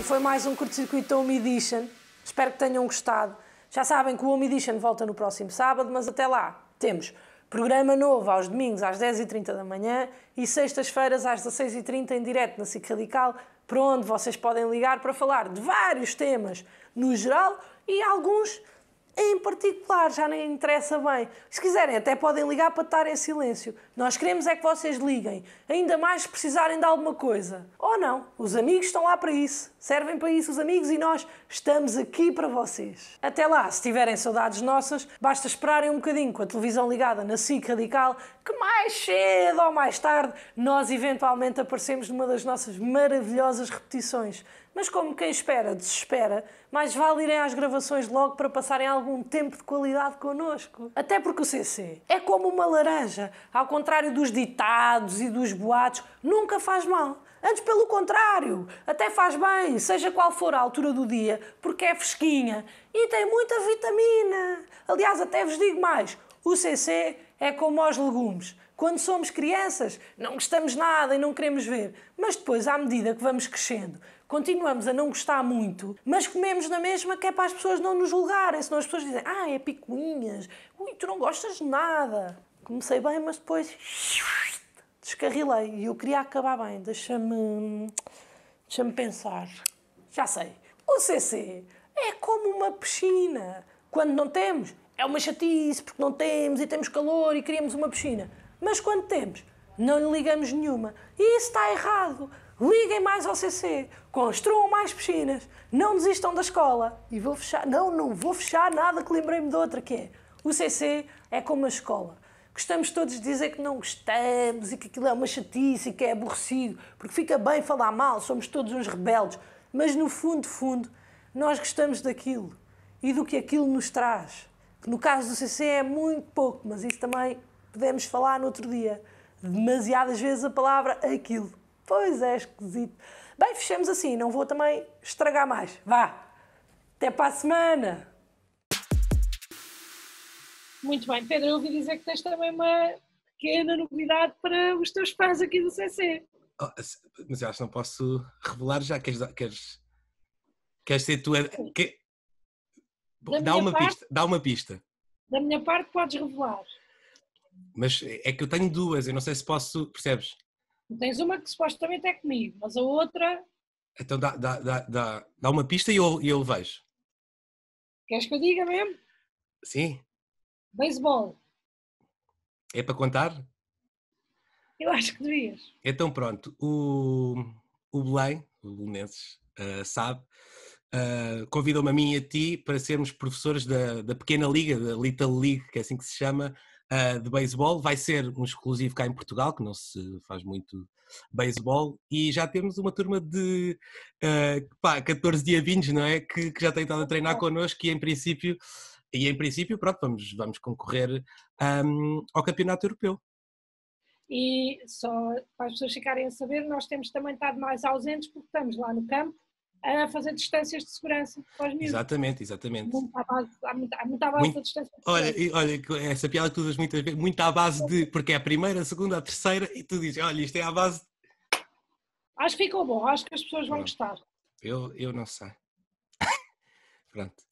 E foi mais um curto-circuito Home Edition. Espero que tenham gostado. Já sabem que o Home Edition volta no próximo sábado, mas até lá temos programa novo aos domingos às 10h30 da manhã e sextas-feiras às 16h30 em direto na SIC Radical, para onde vocês podem ligar para falar de vários temas no geral e alguns em particular, já nem interessa bem. Se quiserem, até podem ligar para estar em silêncio. Nós queremos é que vocês liguem, ainda mais se precisarem de alguma coisa. Ou não, os amigos estão lá para isso. Servem para isso os amigos e nós estamos aqui para vocês. Até lá, se tiverem saudades nossas, basta esperarem um bocadinho com a televisão ligada na SIC Radical, que mais cedo ou mais tarde nós eventualmente aparecemos numa das nossas maravilhosas repetições. Mas como quem espera, desespera, mais vale irem às gravações logo para passarem algum tempo de qualidade connosco. Até porque o CC é como uma laranja, ao contrário dos ditados e dos boatos, nunca faz mal. Antes, pelo contrário, até faz bem, seja qual for a altura do dia, porque é fresquinha e tem muita vitamina. Aliás, até vos digo mais: o CC é como aos legumes. Quando somos crianças, não gostamos nada e não queremos ver. Mas depois, à medida que vamos crescendo, continuamos a não gostar muito, mas comemos na mesma que é para as pessoas não nos julgarem. Senão as pessoas dizem, ah, é picuinhas, ui, tu não gostas de nada. Comecei bem, mas depois descarrilei e eu queria acabar bem. Deixa-me deixa pensar. Já sei, o CC é como uma piscina. Quando não temos, é uma chatice porque não temos e temos calor e queríamos uma piscina. Mas quando temos, não lhe ligamos nenhuma. E isso está errado. Liguem mais ao CC, construam mais piscinas, não desistam da escola. E vou fechar, não, não vou fechar nada que lembrei-me de outra que é. O CC é como a escola. Gostamos todos de dizer que não gostamos e que aquilo é uma chatice e que é aborrecido, porque fica bem falar mal, somos todos uns rebeldes. Mas no fundo, fundo, nós gostamos daquilo e do que aquilo nos traz. Que no caso do CC é muito pouco, mas isso também podemos falar no outro dia. Demasiadas vezes a palavra aquilo. Pois é, esquisito. Bem, fechamos assim, não vou também estragar mais. Vá! Até para a semana! Muito bem, Pedro, eu ouvi dizer que tens também uma pequena novidade para os teus fãs aqui do CC. Oh, mas eu acho que não posso revelar já. Queres, queres, queres ser tu? Que... Dá uma parte, pista, dá uma pista. Da minha parte, podes revelar. Mas é que eu tenho duas, eu não sei se posso, percebes? Tens uma que supostamente é comigo, mas a outra. Então dá, dá, dá, dá, dá uma pista e eu, eu vejo. Queres que eu diga mesmo? Sim. Beisebol. É para contar? Eu acho que devias. Então pronto, o, o Belém, o Belenenses, uh, sabe, uh, convidou-me a mim e a ti para sermos professores da, da pequena liga, da Little League, que é assim que se chama, uh, de beisebol, vai ser um exclusivo cá em Portugal, que não se faz muito beisebol, e já temos uma turma de uh, pá, 14 diabinhos, não é? Que, que já tem estado a treinar connosco e em princípio, e em princípio pronto, vamos, vamos concorrer um, ao Campeonato Europeu. E só para as pessoas ficarem a saber, nós temos também estado mais ausentes porque estamos lá no campo a fazer distâncias de segurança para os miúdos. Exatamente, exatamente. Muito à base, muita, base muito, da distância olha, Olha, essa piada que tu usas muitas vezes, muito à base de, porque é a primeira, a segunda, a terceira, e tu dizes, olha, isto é à base. Acho que ficou bom, acho que as pessoas vão não. gostar. Eu, eu não sei. Pronto.